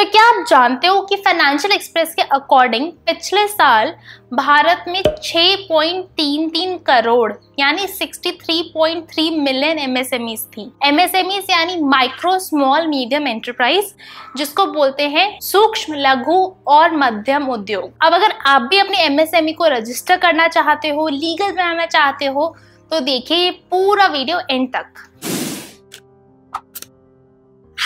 तो क्या आप जानते हो कि फाइनेंशियल एक्सप्रेस के अकॉर्डिंग पिछले साल भारत में 6.33 करोड़ यानी 63.3 मिलियन एमएसएमईस थी एमएसएमईस यानी माइक्रो स्मॉल मीडियम एंटरप्राइज जिसको बोलते हैं सूक्ष्म लघु और मध्यम उद्योग अब अगर आप भी अपने एमएसएमई e को रजिस्टर करना चाहते हो लीगल बनाना चाहते हो तो देखिए ये पूरा वीडियो एंड तक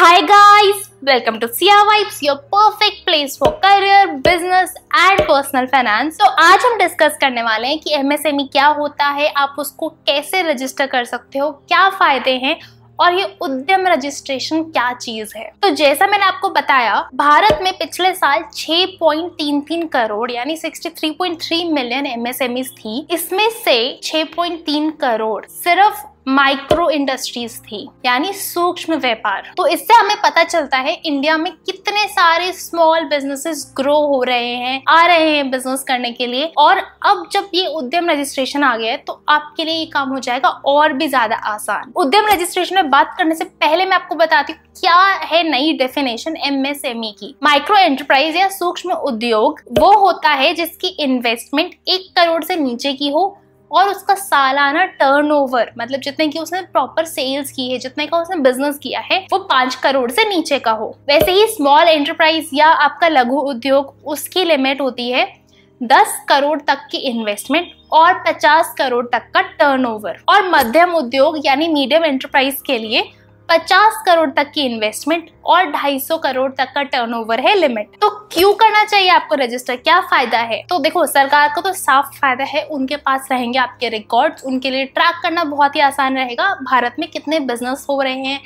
hi guys welcome to Siya vibes your perfect place for career business and personal finance तो आज हम डिस्कस करने वाले हैं कि एमएसएमई e क्या होता है आप उसको कैसे रजिस्टर कर सकते हो क्या फायदे हैं और ये उद्यम रजिस्ट्रेशन क्या चीज है तो जैसा मैंने आपको बताया भारत में पिछले साल 6.33 करोड़ यानी 63.3 मिलियन एमएसएमई थी इसमें से 6.3 करोड़ सिर्फ माइक्रो इंडस्ट्रीज थी यानी सूक्ष्म व्यापार तो इससे हमें पता चलता है इंडिया में कितने सारे स्मॉल बिजनेसेस ग्रो हो रहे हैं आ रहे हैं बिजनेस करने के लिए और अब जब ये उद्यम रजिस्ट्रेशन आ गया है तो आपके लिए ये काम हो जाएगा और भी ज्यादा आसान उद्यम रजिस्ट्रेशन में बात करने से पहले मैं आपको बताती हूँ क्या है नई डेफिनेशन एम e की माइक्रो एंटरप्राइज या सूक्ष्म उद्योग वो होता है जिसकी इन्वेस्टमेंट एक करोड़ से नीचे की हो और उसका सालाना टर्न मतलब जितने की उसने प्रॉपर सेल्स की है जितने का उसने बिजनेस किया है वो पांच करोड़ से नीचे का हो वैसे ही स्मॉल एंटरप्राइज या आपका लघु उद्योग उसकी लिमिट होती है दस करोड़ तक की इन्वेस्टमेंट और पचास करोड़ तक का टर्नओवर और मध्यम उद्योग यानी मीडियम एंटरप्राइज के लिए पचास करोड़ तक की इन्वेस्टमेंट और ढाई सौ करोड़ तक का टर्नओवर है लिमिट तो क्यों करना चाहिए आपको रजिस्टर क्या फायदा है तो देखो सरकार को तो साफ फायदा है उनके पास रहेंगे आपके रिकॉर्ड्स उनके लिए ट्रैक करना बहुत ही आसान रहेगा भारत में कितने बिजनेस हो रहे हैं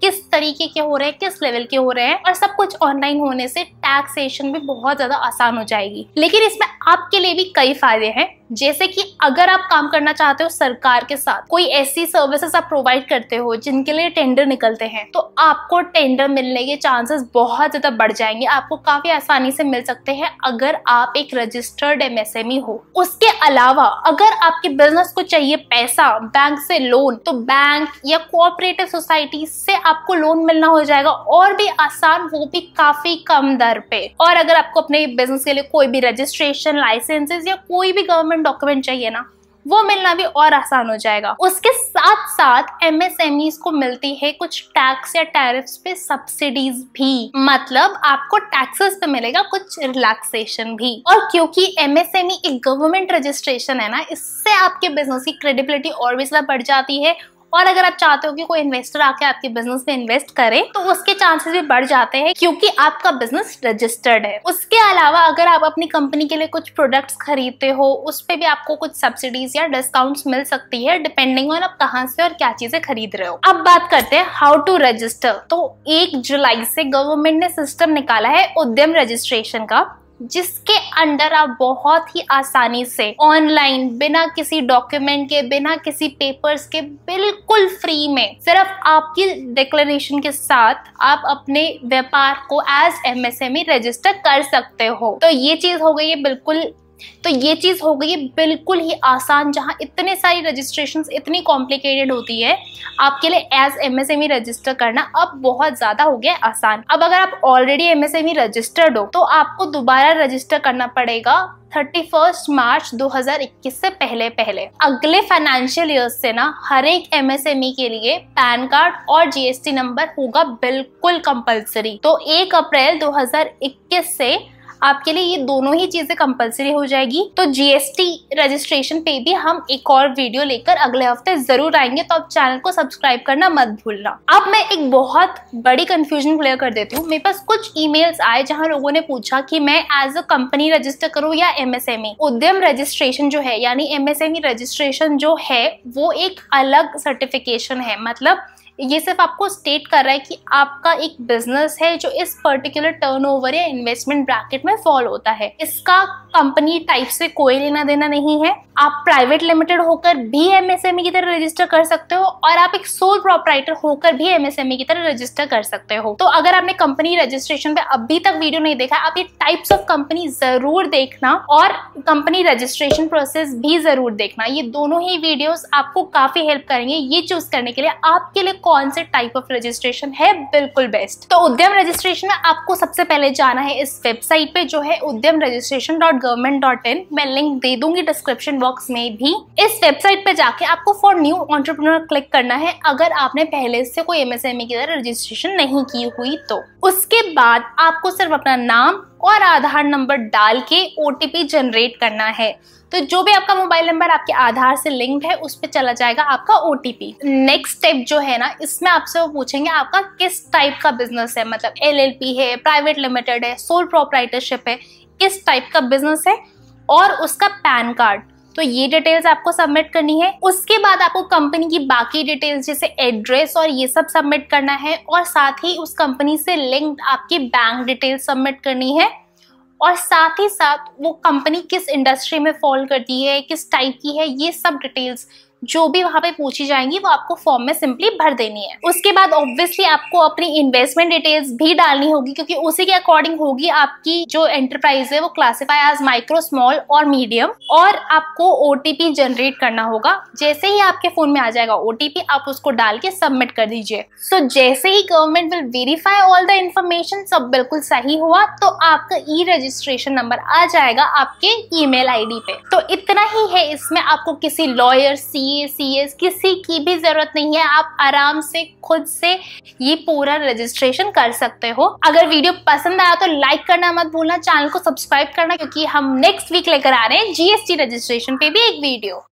किस तरीके के हो रहे हैं किस लेवल के हो रहे हैं और सब कुछ ऑनलाइन होने से टैक्सेशन भी बहुत ज्यादा आसान हो जाएगी लेकिन इसमें आपके लिए भी कई फायदे हैं जैसे कि अगर आप काम करना चाहते हो सरकार के साथ कोई ऐसी सर्विसेज आप प्रोवाइड करते हो जिनके लिए टेंडर निकलते हैं तो आपको टेंडर मिलने के चांसेस बहुत ज़्यादा बढ़ जाएंगे आपको काफ़ी आसानी से मिल सकते हैं अगर आप एक रजिस्टर्ड एमएसएमई e हो उसके अलावा अगर आपके बिजनेस को चाहिए पैसा बैंक से लोन तो बैंक या कोऑपरेटिव सोसाइटी से आपको लोन मिलना हो जाएगा और भी आसान वो भी काफी कम दर पे और अगर आपको अपने बिजनेस के लिए कोई भी रजिस्ट्रेशन लाइसेंसेस या कोई भी गवर्नमेंट गवर्नमेंट डॉक्यूमेंट चाहिए ना वो मिलना भी और आसान हो जाएगा उसके साथ साथ एमएसएमई को मिलती है कुछ टैक्स या टैरिफ पे सब्सिडीज भी मतलब आपको टैक्सेस पे मिलेगा कुछ रिलैक्सेशन भी और क्योंकि एमएसएमई e एक गवर्नमेंट रजिस्ट्रेशन है ना इससे आपके बिजनेस की क्रेडिबिलिटी और भी ज्यादा बढ़ जाती है और अगर आप चाहते हो कि कोई इन्वेस्टर आके आपके बिजनेस में इन्वेस्ट करे तो उसके चांसेस भी बढ़ जाते हैं क्योंकि आपका बिजनेस रजिस्टर्ड है उसके अलावा अगर आप अपनी कंपनी के लिए कुछ प्रोडक्ट्स खरीदते हो उस पर भी आपको कुछ सब्सिडीज या डिस्काउंट्स मिल सकती है डिपेंडिंग ऑन आप कहाँ से और क्या चीजें खरीद रहे हो अब बात करते हैं हाउ टू रजिस्टर तो एक जुलाई से गवर्नमेंट ने सिस्टम निकाला है उद्यम रजिस्ट्रेशन का जिसके अंडर आप बहुत ही आसानी से ऑनलाइन बिना किसी डॉक्यूमेंट के बिना किसी पेपर्स के बिल्कुल फ्री में सिर्फ आपकी डिक्लेरेशन के साथ आप अपने व्यापार को एज एमएसएमई रजिस्टर कर सकते हो तो ये चीज हो गई है बिल्कुल तो ये चीज़ हो गई है बिल्कुल ही आसान जहाँ इतने सारी रजिस्ट्रेशन इतनी कॉम्प्लिकेटेड होती है आपके लिए एज एमएसएमई रजिस्टर करना अब बहुत ज़्यादा हो गया आसान अब अगर आप ऑलरेडी एमएसएमई रजिस्टर्ड हो तो आपको दोबारा रजिस्टर करना पड़ेगा 31 मार्च 2021 से पहले पहले अगले फाइनेंशियल ईयर से ना हर एक एमएसएमई e के लिए पैन कार्ड और जीएसटी नंबर होगा बिल्कुल कंपलसरी तो 1 अप्रैल 2021 से आपके लिए ये दोनों ही चीजें कंपलसरी हो जाएगी तो जीएसटी रजिस्ट्रेशन पे भी हम एक और वीडियो लेकर अगले हफ्ते जरूर आएंगे तो आप चैनल को सब्सक्राइब करना मत भूलना अब मैं एक बहुत बड़ी कंफ्यूजन क्लियर कर देती हूँ मेरे पास कुछ ईमेल्स आए जहाँ लोगों ने पूछा कि मैं एज अ कंपनी रजिस्टर करूँ या एमएसएमई e? उद्यम रजिस्ट्रेशन जो है यानी एमएसएमई रजिस्ट्रेशन e जो है वो एक अलग सर्टिफिकेशन है मतलब ये सिर्फ आपको स्टेट कर रहा है कि आपका एक बिजनेस है जो इस पर्टिकुलर टर्नओवर या इन्वेस्टमेंट ब्रैकेट में फॉल होता है इसका कंपनी टाइप से कोई लेना देना नहीं है आप प्राइवेट लिमिटेड होकर भी एमएसएमई e की तरह रजिस्टर कर सकते हो और आप एक सोल प्रोपराइटर होकर भी एमएसएमई e की तरह रजिस्टर कर सकते हो तो अगर आपने कंपनी रजिस्ट्रेशन पे अभी तक वीडियो नहीं देखा आप ये टाइप्स ऑफ कंपनी जरूर देखना और कंपनी रजिस्ट्रेशन प्रोसेस भी जरूर देखना ये दोनों ही वीडियोस आपको काफी हेल्प करेंगे ये चूज करने के लिए आपके लिए कौन से टाइप ऑफ रजिस्ट्रेशन है बिल्कुल बेस्ट तो उद्यम रजिस्ट्रेशन में आपको सबसे पहले जाना है इस वेबसाइट पे जो है Udyam registration dot government dot in मैं लिंक दे दूंगी डिस्क्रिप्शन बॉक्स में भी इस वेबसाइट पे जाके आपको फॉर न्यू ऑन्टरप्रनर क्लिक करना है अगर आपने पहले से कोई एमएसएमई की तरह रजिस्ट्रेशन नहीं की हुई तो उसके बाद आपको सिर्फ अपना नाम और आधार नंबर डाल के ओ जनरेट करना है तो जो भी आपका मोबाइल नंबर आपके आधार से लिंक्ड है उस पर चला जाएगा आपका ओ नेक्स्ट स्टेप जो है ना इसमें आपसे वो पूछेंगे आपका किस टाइप का बिजनेस है मतलब एल है प्राइवेट लिमिटेड है सोल प्रोपराइटरशिप है किस टाइप का बिजनेस है और उसका पैन कार्ड तो ये डिटेल्स आपको सबमिट करनी है उसके बाद आपको कंपनी की बाकी डिटेल्स जैसे एड्रेस और ये सब सबमिट करना है और साथ ही उस कंपनी से लिंक्ड आपकी बैंक डिटेल्स सबमिट करनी है और साथ ही साथ वो कंपनी किस इंडस्ट्री में फॉल करती है किस टाइप की है ये सब डिटेल्स जो भी वहाँ पे पूछी जाएंगी वो आपको फॉर्म में सिंपली भर देनी है उसके बाद ऑब्वियसली आपको अपनी इन्वेस्टमेंट डिटेल्स भी डालनी होगी क्योंकि उसी के अकॉर्डिंग होगी आपकी जो एंटरप्राइज है वो क्लासीफाई एज माइक्रो स्मॉल और मीडियम और आपको ओटीपी जनरेट करना होगा जैसे ही आपके फोन में आ जाएगा ओटीपी आप उसको डाल के सबमिट कर दीजिए सो so, जैसे ही government will verify all the information सब बिल्कुल सही हुआ तो आपका ई रजिस्ट्रेशन नंबर आ जाएगा आपके ई मेल पे तो इतना ही है इसमें आपको किसी लॉयर सी बी सी किसी की भी ज़रूरत नहीं है आप आराम से खुद से ये पूरा रजिस्ट्रेशन कर सकते हो अगर वीडियो पसंद आया तो लाइक करना मत भूलना चैनल को सब्सक्राइब करना क्योंकि हम नेक्स्ट वीक लेकर आ रहे हैं जीएसटी रजिस्ट्रेशन पे भी एक वीडियो